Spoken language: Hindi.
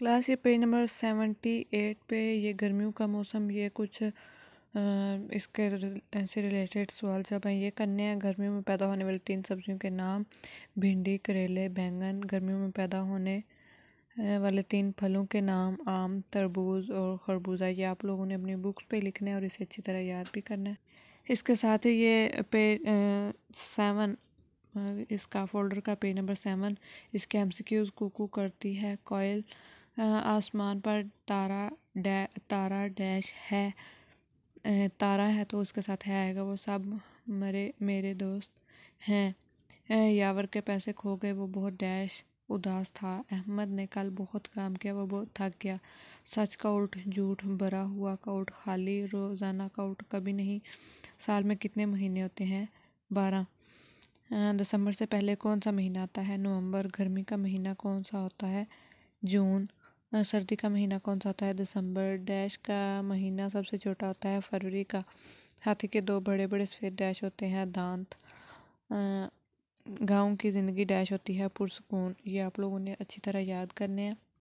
क्लास ये पेज नंबर सेवेंटी एट पे ये गर्मियों का मौसम ये कुछ आ, इसके से रिलेटेड सवाल जब हैं ये करने हैं गर्मियों में पैदा होने वाली तीन सब्जियों के नाम भिंडी करेले बैंगन गर्मियों में पैदा होने वाले तीन फलों के नाम आम तरबूज और खरबूजा ये आप लोगों ने अपनी बुक्स पे लिखना है और इसे अच्छी तरह याद भी करना है इसके साथ ही ये पे सेवन इसका फोल्डर का पेज नंबर सेवन इसके एम सी क्यूज़ कुकू करती है कॉयल आसमान पर तारा डै तारा डैश है तारा है तो उसके साथ है आएगा वो सब मेरे मेरे दोस्त हैं यावर के पैसे खो गए वो बहुत डैश उदास था अहमद ने कल बहुत काम किया वो बहुत थक गया सच का उल्ट झूठ भरा हुआ का उल्ट खाली रोज़ाना का उल्ट कभी नहीं साल में कितने महीने होते हैं बारह दिसंबर से पहले कौन सा महीना आता है नवंबर गर्मी का महीना कौन सा होता है जून सर्दी का महीना कौन सा होता है दिसंबर डैश का महीना सबसे छोटा होता है फरवरी का हाथी के दो बड़े बड़े सफ़ेद डैश होते हैं दांत गाँव की ज़िंदगी डैश होती है पुरसकून ये आप लोगों ने अच्छी तरह याद करने हैं